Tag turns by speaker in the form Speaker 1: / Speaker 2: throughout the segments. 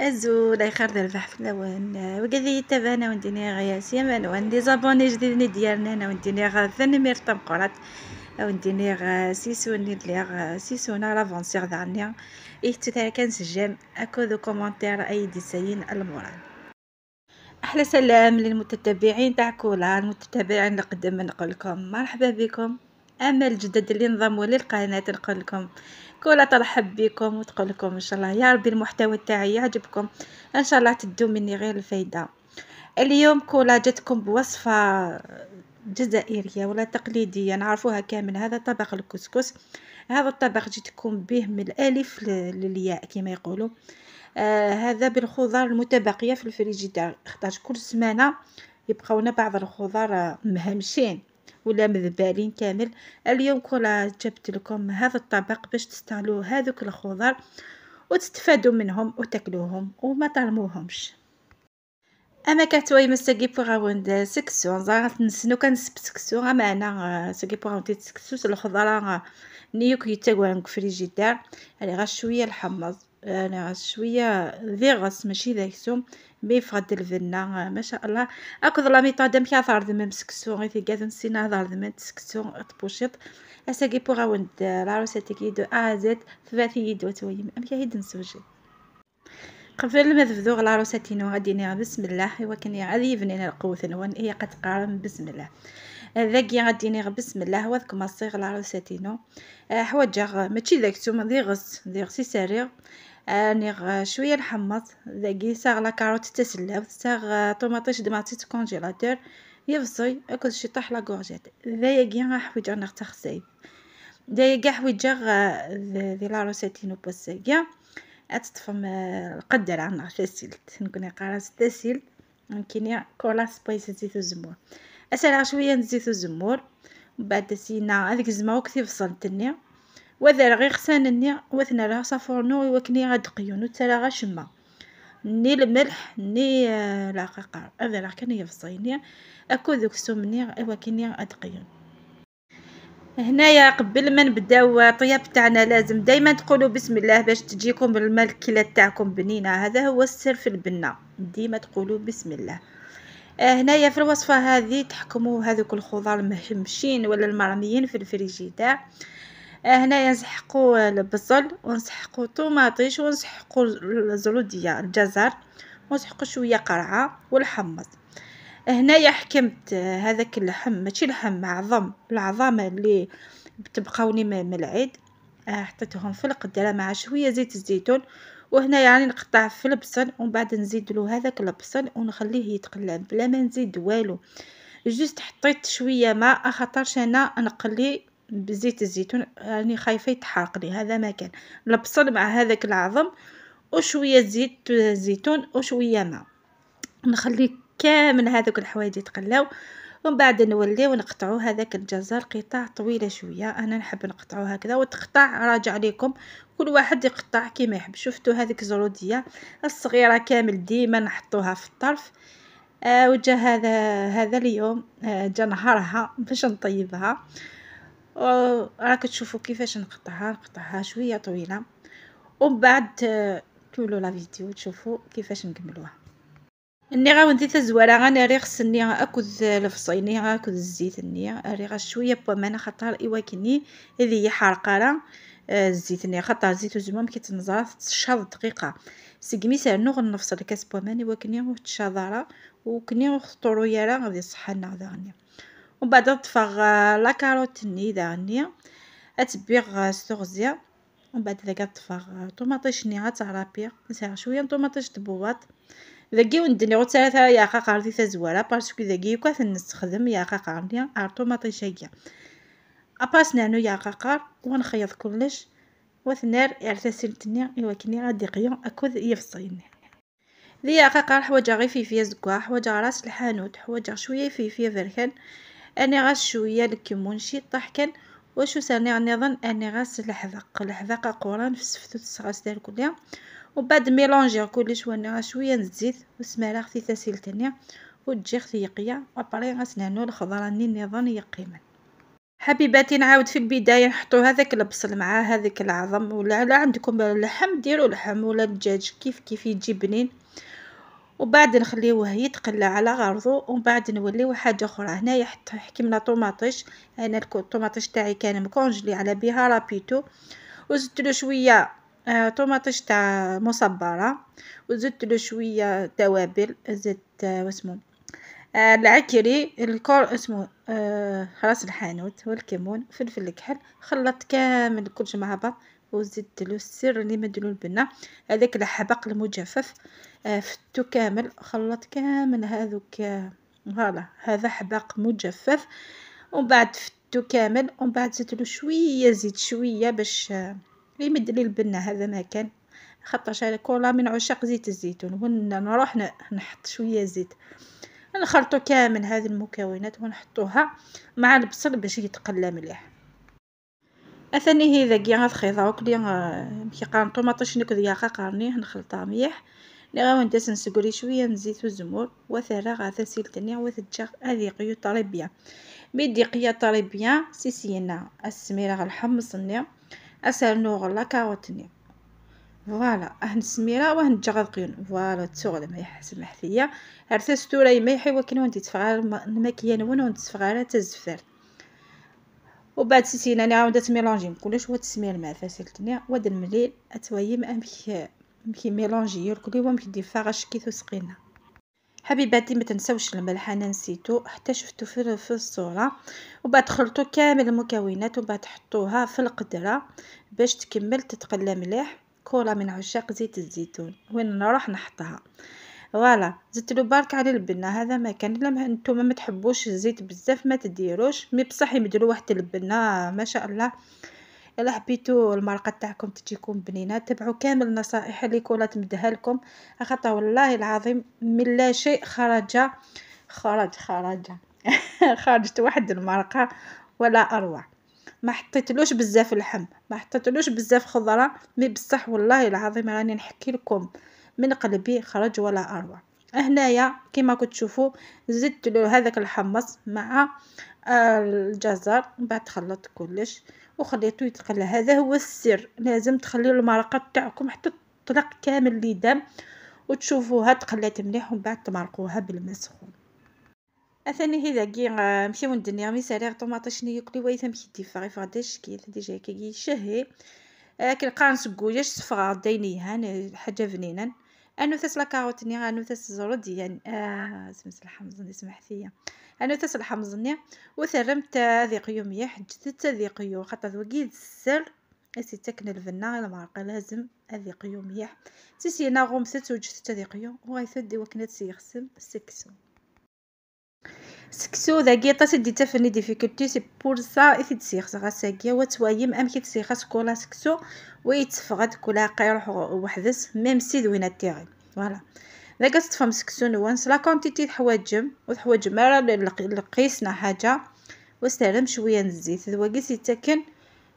Speaker 1: ازو لا يخرد الفح في الأوان وقال لي تابعنا طيب، ونديني غياس يمن وندي زابوني جديدين ديالنا هنا ونديني غا مير طمقرات ونديني غا سيسوني اللي غا سيسونا لافونسيغ دعني إيه تتارك نسجم أكو دو كومنتير أي ديساين المورال احلى سلام للمتتبعين تاع كولا المتتبعين القدام نقولكم مرحبا بكم امل جدد اللي نظموا لي القناه نقول لكم كولا ترحب بكم وتقول لكم ان شاء الله يا ربي المحتوى تاعي يعجبكم ان شاء الله تدو مني غير الفايده اليوم كولا جاتكم بوصفه جزائريه ولا تقليديه نعرفوها كامل هذا طبق الكسكس هذا الطبق جيتكم به من الالف للياء كما يقولوا آه هذا بالخضار المتبقيه في الفريجيدار اختار كل سمانه يبقاونا بعض الخضار مهمشين ولا مذبالين كامل اليوم كولا جبت لكم هذا الطبق باش تستعملوا هذوك الخضر وتستفادوا منهم وتاكلوهم وما طالموهمش اما كتوي ساكي بوغاوند سكسو زعما نسنو كنسب سكسو اما انا ساكي بوغاوند سكسو الخضره آه، نيوك يتاكوان في الفريجيدار يعني غا شويه الحمص يعني شويه فيغس ماشي داكسوم مي فقد الفنا ما شاء الله اكد لا ميطاد كي هضر دم مسكسو غي في كاز سينا هضر دم تسكسو طبوشيط اساكي بوغا وند لا روسيت كي دو ا زد ثلاثي يدو تويم كي هيد نسوجي قبل ما تبدو لا روسيت نو غادي نير بسم الله ايوا غادي يبنينا القوت نون هي قتقارن بسم الله ذاكي غادي نير بسم الله وذك صيغ لا روسيت نو أه، حوايج ماشي داك ثم دي غس دي راني شويه نحمص داكي ساغ لا كاروت تسلاو ساغ طوماطيش دمعتي كونجيلاتور يفصي اكل شي طاح لا غورجيت كي راح حويجه نرتاخ تخسي ذايا كاع حويجه دي لا روسيتينو بوسيكيا اتفهم القدر عنا تسيلت نكون قراص تسيلت يمكن كولا سبايس زيت الزمور اسال شويه زيت الزمور بعد سينا هذيك الزمه وكثير فصلتني وذا غير خسان غسان وثنا لها صافورنو وكني غاد قيون وتالا شما ني الملح ني آه، لا هذا راه كان يفصيني اكو ذوك السمني وكني غاد قيون هنايا قبل ما نبداو طياب تاعنا لازم دائما تقولوا بسم الله باش تجيكم الماكله تاعكم بنينه هذا هو السر في البنه ديما تقولوا بسم الله آه، هنايا في الوصفه هذه تحكموا هذوك الخضار المهمشين ولا المرميين في الفريجيدار آه، هنايا نسحقوا البصل آه، ونسحقوا طوماطيش ونسحقوا الزروديه الجزر ونسحقوا شويه قرعه والحمص آه، هنايا حكمت هذاك اللحم ماشي لحم عظم العظام اللي بتبقاوني من العيد حطيتهم في القدره مع شويه زيت الزيتون وهنا يعني نقطع في البصل ومن بعد نزيد له هذاك البصل ونخليه يتقلب بلا ما نزيد والو جوست حطيت شويه ماء خاطرش انا نقلي بزيت الزيتون راني يعني خايفه يتحرق لي هذا ما كان البصل مع هذاك العظم وشويه زيت زيتون وشويه ماء نخلي كامل هذوك الحوايج يتقلاو ومن بعد نوليو ونقطعوا هذاك الجزر قطع طويله شويه انا نحب نقطعو هكذا وتقطع راجع ليكم كل واحد يقطع كيما يحب شفتوا هذيك الزروديه الصغيره كامل ديما نحطوها في الطرف آه وجا هذا هذا اليوم آه جا نهارها باش نطيبها راك تشوفوا كيفاش نقطعها نقطعها شويه طويله ومن بعد آه، كملوا لا فيديو تشوفوا كيفاش نكملوها اني غا ندي تزوارا غناري خصني اكل الفصيني غاكل الزيت اني راني غا شويه بومان خاطر ايواكني هذه هي حرقره آه، الزيت اني خاطر زيت الزمام كيتنزرى تشاض دقيقه سقمي نو غنفصل كاس بومان ايواكني تشاضره وكني خطرو يارا غادي صحه لنا غنيا ومن بعد تفرغ آه، لا كاروت ني هنيا اتبيغ آه، سوغزيا ومن بعد اذا تفرغ آه، طوماطيش ني تاع رابيغ نسير شويه طوماطيش تبوات ذاكي وندني غو ثلاثة يا خا قاردي تزوالا باسكو ذاكي كاث نستخدم يا خا قاردي ار طوماطيش هيا اباس نانو يا خا ونخيط كلش وثنار اعتسلت ني يوكني غادي قيو اكل يفصيني ذي قاقا حوايج غي فيفيه زكوا حوايج راس الحانوت حوايج شويه فيفيه فركان اني غاس شويه الكمون شي طحكن وشو عني ظن اني غاس الحذاق الحذاق قوران في السفتو تسغاس ديال كلها وبعد ميلونجي كلش وانا غا شويه و وسمارة ختي تسيل تنيا وتجي ختي يقيا وابري غنسنعنو الخضراني نظن يقيما حبيباتي نعاود في البدايه نحطو هذاك البصل مع هذاك العظم ولا عندكم لحم ديروا لحم ولا دجاج كيف كيف يجي بنين وبعد نخليوه يتقلى على غرضو ومن بعد نوليو حاجه اخرى هنايا حتى حكمنا طوماطيش انا الطوماطيش تاعي كان مكونجلي على بها رابيتو وزدت له شويه آه، طوماطيش تاع مصبره وزدت له شويه توابل زدت آه، واسمو آه، العكري الكور اسمه خلاص راس الحانوت والكمون فلفل الكحل خلطت كامل كلشي مع بعض وزدت له السر اللي مدلو البنة هذاك الحبق المجفف آه، فتو كامل خلط كامل هذوك فوالا هذا حبق مجفف ومن بعد فتو كامل ومن بعد زدت له شويه زيت شويه باش يمد لي البنه هذا ما كان خطاش على كولا من عشاق زيت الزيتون ونروح نحط شويه زيت نخلطو كامل هذه المكونات ونحطوها مع البصل باش يتقلى مليح هي اثنيه ذاكيا غتخيطها كلي آه، مكيقارن الطوماطيش نكد ياخا قارنيه نخلطها مليح لي غندس نسكري شويه من الزيت والزمور غا تسيل تنيا وثجا هاذي قيو طالبيا ميدي قيا طالبيا سيسينا السميره غنحمص النيا اسالنو غلا كاروت النيا فوالا هن السميره وهن جا قيون فوالا تسغل ما يحسم محثية عرفت ستوري ما يحيوا كي وانت تفغار الماكيه نون وانت تفغار تزفرت وبعد ستين انا عاود تميلونجي كلش هو التسمير مع فاسل ود المليل اتويي ما امك امك ميلونجي يركلي وامك دي فاش كيتو سقينا حبيباتي ما تنساوش الملح انا نسيتو حتى شفتو في, في الصوره وبعد خلطو كامل المكونات وبعد تحطوها في القدره باش تكمل تتقلى مليح كولا من عشاق زيت الزيتون وين نروح نحطها فوالا زدتلو بارك على البنه هذا ما كان لما نتوما ما تحبوش الزيت بزاف ما تديروش مي بصح يمدلو واحد البنه ما شاء الله الا حبيتو المرقه تاعكم تجيكم بنينه تبعوا كامل النصائح اللي كولات مدها لكم خاطر والله العظيم من لا شيء خرج خرج خرج خرجت واحد المرقه ولا اروع ما حطيتلوش بزاف اللحم ما حطيتلوش بزاف خضره مي بصح والله العظيم راني نحكي لكم من قلبي خرج ولا أروع هنايا كما كتشوفوا زدت له هذاك الحمص مع آه، الجزر من بعد خلطت كلش وخليته يتقلى هذا هو السر لازم تخليو المرقه تاعكم حتى تطلق كامل اللي دام وتشوفوها تقلات مليح ومن بعد تمرقوها بالماء السخون اثاني هذا كي نمشيو آه، ندنيا مي سريع طوماطيش شنو يقلي ويثا مشي ديفا فاري غدا الشكل ديجا كي شهي كي القانص آه، كوجاش صفغه دينيها حاجه فنينه انوثس لا كاروتني انوثس زرد يعني اه سمس الحمزني سمحتي انوثس ني وثرمت آه، ذي قيوم ميح جثت ذي قيو خاطر ذوكي السر سي تكن الفنا غير معرقة لازم اذي سي سي نا غمثت وجثت ذي قيو وغيثدي وكنت سيخسم سكسو سكسو ذاكي طاس دي تفني ديفيكولتي سي بور سا إثي تسيخ غاساكيا وتوايم أم كي تسيخ سكولا سكسو ويتفغد كولا قيروح وحدس ميم سيد وين التيغي فوالا ذاك تفهم سكسو نوانس لا كونتيتي تحواجم وتحواجم مرة لقيسنا حاجة وسالم شوية الزيت ذواقي سيتاكن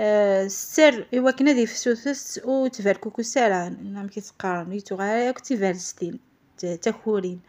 Speaker 1: آه، السر إوا كنا دي فسوثس و تفاركوكو سارة نعم تقارن يتوغا ياك تيفالستين تاكورين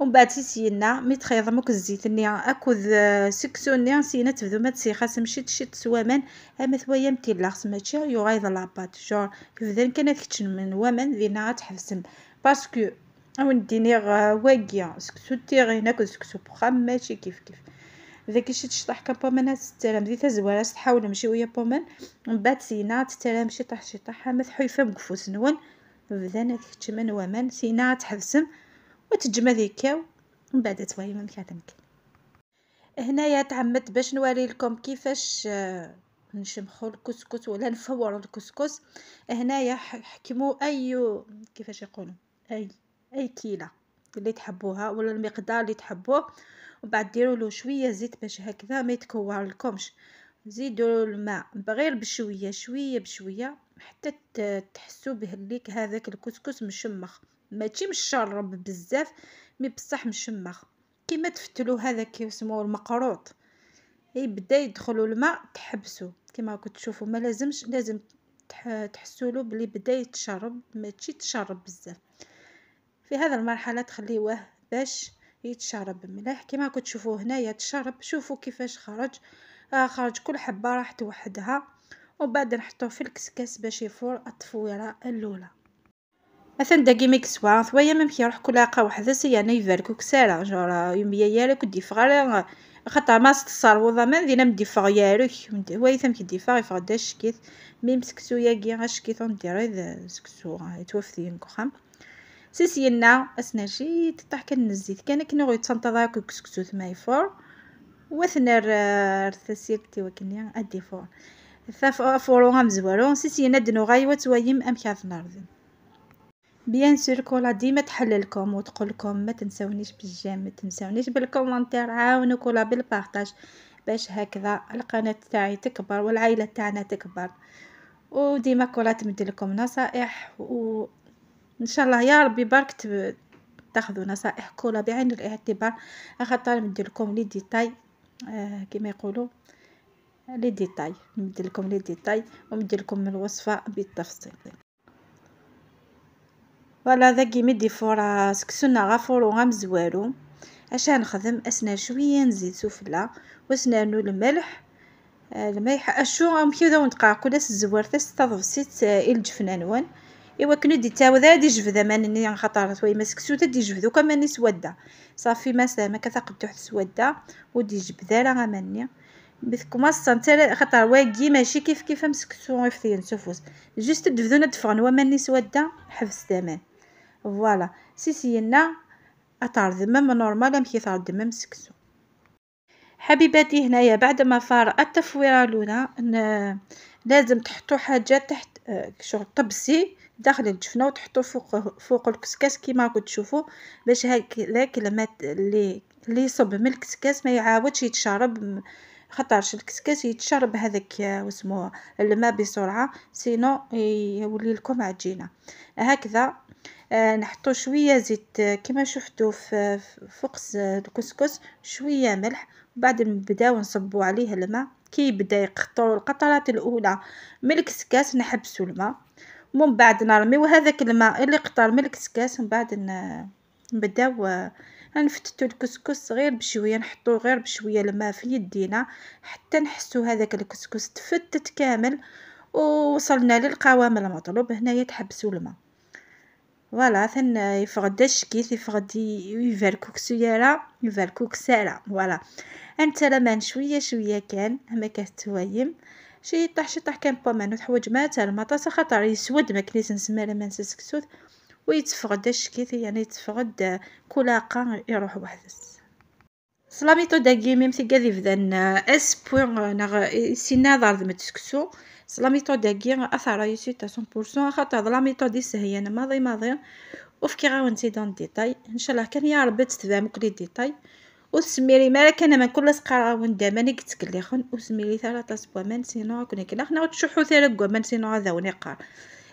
Speaker 1: ومن بعد سينا مي تخيضمك الزيت ني اكوذ سكسوني سينا تبدو ما خاص مشي تشي تسوامن اما ثويا متي خص ماشي يغايض لاباط جور يبدان كان كتشن من ومن لينا تحبسم باسكو او نديني واقيا سكسو تيغي ناكل سكسو بخام ماشي كيف كيف ذاك الشي تشطح كان بومان تترام دي زوالا تحاول نمشي ويا بومان من بعد سينا تترام شي شطح شي طح ما تحيفه مقفوس نون بدا كتشمن ومان سينا تحبسم وتجمد و من بعد توايا ما هنايا تعمدت باش نوري لكم كيفاش آه، نشمخو الكسكس ولا نفورو الكسكس هنايا حكموا اي كيفاش يقولوا اي اي كيله اللي تحبوها ولا المقدار اللي تحبوه وبعد ديروا له شويه زيت باش هكذا ما يتكور لكمش زيدوا الماء بغير بشويه شويه بشويه حتى تحسوا به هذاك الكسكس مشمخ ماشي مشرب بزاف مي بصح مشمخ كيما تفتلو هذا كيسموه المقروط يبدا يدخلوا الماء تحبسو كيما راكم تشوفوا ما لازمش لازم تحسولو بلي بدا يتشرب ماشي تشرب بزاف في هذا المرحله تخليوه باش يتشرب مليح كيما راكم تشوفوا هنايا تشرب شوفوا كيفاش خرج آه خرج كل حبه راحت وحدها وبعد نحطوه في الكسكاس باش يفور التفويره الاولى اثن داكي ما ثويا ميم يروح كل وحده سي انا يفاركو كسالا جورا يميا يالو كدي فغالا خطا ما ستصرفو ضمان دينا مديفا يالك هو يثم كديفا يفغدا شكيت ميم سكسو ياكي غاشكيت وندير سكسو يتوفثي نكخام سيسينا اسناجي تطيح كان الزيت كان كنو يتسنطضا كسكسو ثمايفور وثنر ارثسيكتي ادي فور ثاف فورو غام زوارو سيسينا دنو غايوة توايم ام كاث نارذن بيان سور كولا ديما تحللكم وتقولكم ما تنسونيش بالجيم ما تنسونيش بالكومنتير عاونوا كولا بالبارطاج باش هكذا القناه تاعي تكبر والعائله تاعنا تكبر وديما كولا تمد لكم نصائح وان شاء الله يا ربي برك تاخذوا نصائح كولا بعين الاعتبار خاطر ندير لكم لي ديتاي آه كما يقولوا لي ديتاي ندير لكم لي ديتاي وندير لكم الوصفه بالتفصيل فوالا ذاك مدي فورا سكسنا غفور زوالو عشان نخدم اسنا شويه نزيد سفلة واسنانو الملح الملح اشو غنمشيو ونتقع داس الزوار تضف ست الجفنه نون ايوا كنو دي تاو ذا دي جفد مانني خطارة توي تا دي جفدو كمان سودا صافي ماسا ما كثقبتو تحت سودا ودي جبدا راه ماني بثكم اصلا تالا خطر واقي ماشي كيف كيف مسكسو غير في نسوفوس جوست دفدونا دفغن وماني سودا حبس تمام فوالا سيسينا اطار دمم نورمال امشي اطار دمم سكسو حبيباتي هنايا بعد ما فار التفويره لونا لازم تحطوا حاجه تحت شغل طبسي داخل الجفنه وتحطوا فوق فوق الكسكاس كيما راكم تشوفوا باش هكذاك لما اللي اللي يصب من الكسكاس ما يعاودش يتشرب خطرش الكسكاس يتشرب هذاك واسمو الماء بسرعه سينو يولي لكم عجينه هكذا آه، نحطو شوية زيت آه، كيما شفتو فوق آه، الكسكس شوية ملح بعد نبداو نصبو عليه الماء كي يبدا يقطرو القطرات الاولى من الكسكاس نحبسو الماء ومن بعد نرميو هذاك الماء اللي قطر من الكسكاس من بعد نبداو نفتتو الكسكس غير بشويه نحطو غير بشويه الماء في يدينا حتى نحسو هذاك الكسكس تفتت كامل ووصلنا للقوام المطلوب هنايا تحبسو الماء فوالا ثن يفقد الشكيث يفقد يفال كوكسيالا يفال كوكسالا فوالا انت لمان شويه شويه كان هما كتويم شي طاح شي طاح كان بومان تحوج ما تا المطاسه خاطر يسود ما كنيس نسمى لمان سكسوت ويتفقد الشكيث يعني يتفقد كلاقة يروح وحدس سلاميتو داكيمي مثي قاذي فدان اس بوين نغ سينا ضرد متسكسو لا ميثود كي اثر ريوسيت 100% خاطر لا ميثود هي ماضي ماضي وفكي غاونتي دون ديتاي ان شاء الله كان يا ربي تتفهم كل ديتاي وسميري مالك كان من كل سقرا وندا ماني خن وسميري ثلاثة اسبوع من سينو كنا كنا خنا تشحو ثلاثة من سينو هذا ونقار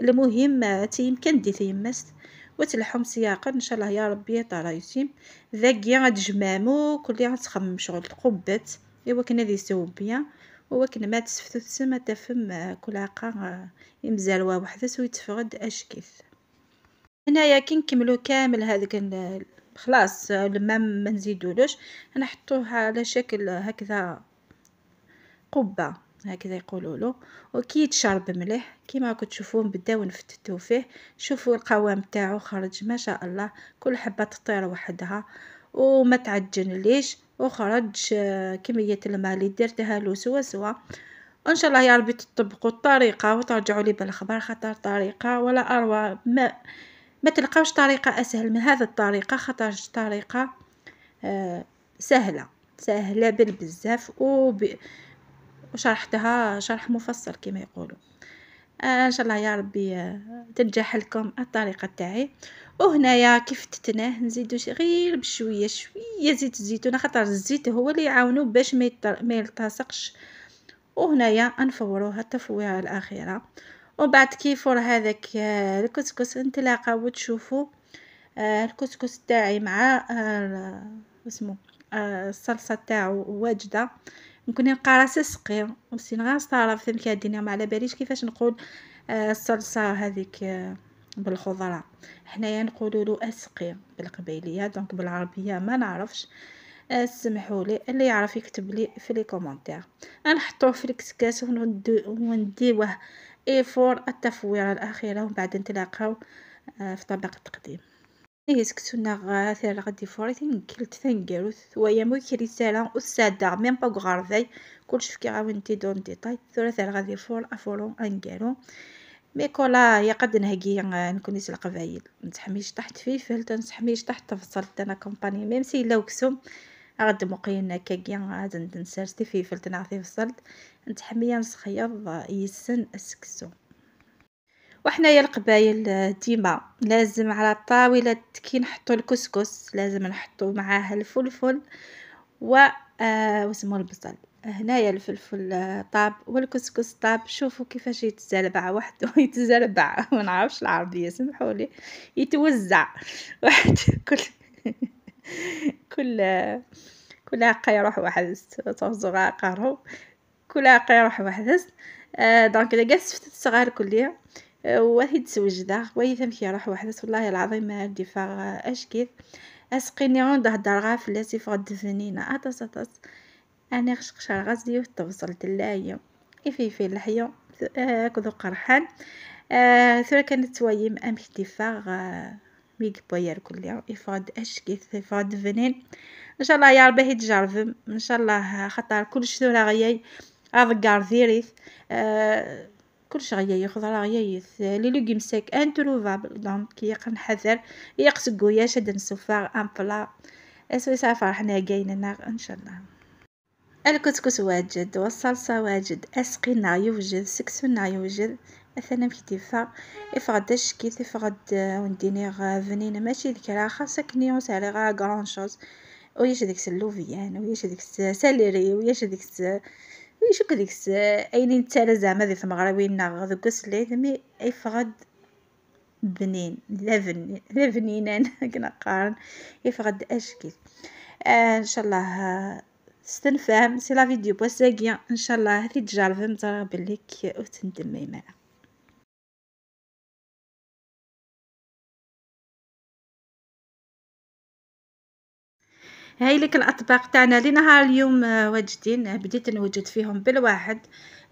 Speaker 1: المهم تيمكن دي تيمست وتلحم سياقا ان شاء الله يا ربي طرا يسيم ذاك غاد جمامو كلي غتخمم شغل قبت ايوا كنا دي سوبيا وكن ما تسفتو تسمى تفم آه، كل عقا آه، مزالوا وحدس ويتفقد اشكيث هنايا كي نكملو كامل هذاك خلاص آه، لما ما نزيدولوش نحطوه على شكل هكذا قبه هكذا يقولوا له وكي يتشرب مليح كيما راكم تشوفون بداو نفتتو فيه شوفوا القوام تاعو خرج ما شاء الله كل حبه تطير وحدها وما تعجن ليش وخرج كمية آه، الماء اللي درتها له سوا سوا ان شاء الله يا ربي تطبقوا الطريقه وترجعوا لي بالخبر خطر طريقه ولا اروع ما ما تلقاوش طريقه اسهل من هذا الطريقه خطر طريقه آه سهله سهله بالبزاف وب... وشرحتها شرح مفصل كما يقولوا آه ان شاء الله يا ربي آه، تنجح لكم الطريقه تاعي وهنايا كيف تتناه نزيدو غير بشويه شويه زيت الزيتون خاطر الزيت هو اللي يعاونو باش ما ما يلتصقش وهنايا نفوروها التفويره الاخيره وبعد كي يفور هذاك آه، الكسكس نتلاقاو وتشوفوا آه، الكسكس تاعي مع آه، اسمو الصلصه تاعو واجده ممكن نلقى راسي صقير وسين غير صارف ثم كادينا ما على باليش كيفاش نقول الصلصه هذيك بالخضره حنايا نقولوا له اسقي بالقبيليه دونك بالعربيه ما نعرفش اسمحوا آه، لي اللي يعرف يكتب لي في لي كومونتير نحطوه في الكسكاس ونديوه ايفور التفويره الاخيره ومن بعد نتلاقاو آه، في طبق التقديم يسكتونا إيه، غاثر غدي فوري تنكلت تنكاروث ويامو رسالة أستاذة ميم با غارضي كلش فكي عاونتي دون ديتاي ثلاثة غادي فور أفورو أنكارو مي كولا قد نهقي آه، نكونيس القبايل نتحميش تحت فيفل تنسحميش تحت تفصل تانا كومباني ميم سي لو كسوم غد مقينا كاكيا آه، عاد نسرتي فلفل تنعطي فصلت نتحميا نسخيض آه، يسن السكسو وحنايا القبايل ديما لازم على الطاولة كي نحطو الكسكس لازم نحطو معاه الفلفل و وسمو البصل هنايا الفلفل آه، طاب والكسكس طاب شوفوا كيفاش يتزربع وحده يتزربع ما نعرفش العربيه سمحوا لي يتوزع واحد كل كل كل عقه يروح واحد توزع قارو كل عقه يروح واحد آه دونك الا قاس فتت الصغار كليه آه واحد وهي واحد ثم كيروح واحد والله العظيم ما عندي فاغ آه، كيف اسقيني عند في فلاسي فغد فنينه اطس اطس انا غزي وتوصل والطبصل في في اللحية هكذا آه، قرحان آه، ثورة كانت توايم أم اختفاء آه، ميك بوير كلها إفاد أشكيث إفاد فنين إن شاء الله يا ربي هيد جارفم إن شاء الله خطر كلش ثورة غياي أذكار ذيريث أه كلش غياي خضرة غيايث لي لوغي مساك انتروفابل دونك كي قنحذر يقسقو يا شاد نسوفاغ أم بلا اسوي سافر حنا جايين ان شاء الله الكسكس واجد والصلصة واجد أسقينا يوجد سكسنا يوجد مثلا في تيفا إفغد الشكيث آه، إفغد ونديني فنينة ماشي راه خاصة كنيوس على غا كرون شوز ويش ديك اللوفيان ويش ديك الساليري ويش وياش ويش ديك اينين تالا زعما ذي المغربين ناغ ذوك السليت مي إفغد بنين لا بنين لا بنينان كنا قارن إفغد أشكيث آه ان شاء الله آه، استنفهم سي لا فيديو بوا ساقيه ان شاء الله هذه فهمت مزرا بليك وتندمي معها هاي لك الاطباق تاعنا لنهار اليوم آه، واجدين آه، بديت نوجد فيهم بالواحد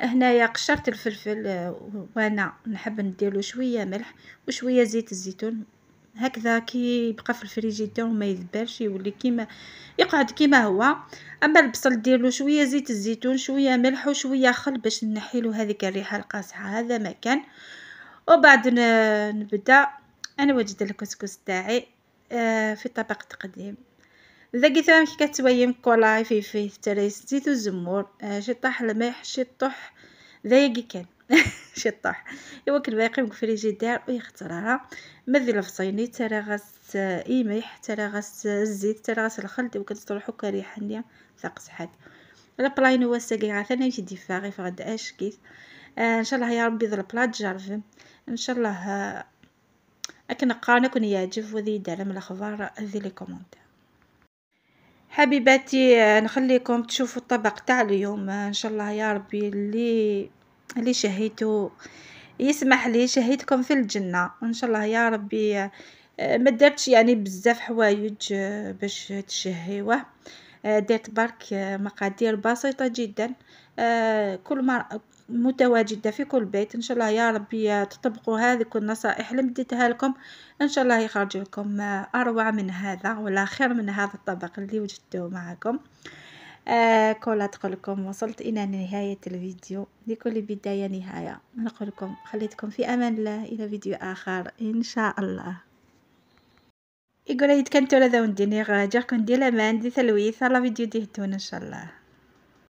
Speaker 1: هنايا قشرت الفلفل آه، وانا نحب ندير شويه ملح وشويه زيت الزيتون هكذا كي يبقى في الفريجيدير وما يذبلش يولي كيما يقعد كيما هو اما البصل ديرلو شويه زيت الزيتون شويه ملح وشويه خل باش نحي له هذيك الريحه القاصحه هذا ما كان وبعد نبدا انا وجد الكسكس تاعي آه، في طبق تقديم ذاكي ثم كتويم كولاي في فيه تريس زيت الزمور آه، شطح الملح شطح ذاكي كان شي طاح ايوا كنبقى مكفريجيدير ويخترها ماذي الفصيني ترى غاس ايميح ترى غاس الزيت ترى غاس الخل وكتطلع كتصلحو كريحه نيا ثاق صحاد البلاين هو الساقي ثاني يجي ديفاغي فغد اش كيف آه ان شاء الله يا ربي ذل البلاط جارف ان شاء الله آه، اكن قانا كون يعجب وذي دعلم من الاخبار ذي لي كومونتير حبيباتي آه، نخليكم تشوفوا الطبق تاع اليوم آه، ان شاء الله يا ربي اللي اللي شهيتو يسمح لي شهيتكم في الجنه وان شاء الله يا ربي آه، ما درتش يعني بزاف حوايج آه، باش تشهيوه آه، درت برك مقادير بسيطه جدا كل ما متواجده في كل بيت ان شاء الله يا ربي تطبقوا هذه النصائح اللي مديتها لكم ان شاء الله يخرج لكم اروع من هذا ولا خير من هذا الطبق اللي وجدته معكم آه كولا تقولكم وصلت الى نهايه الفيديو لكل بدايه نهايه نقولكم خليتكم في امان الله الى فيديو اخر ان شاء الله يقول كنتو لذا ونديني غاجر كون ديال امان دي ثلويث على فيديو ديه ان شاء الله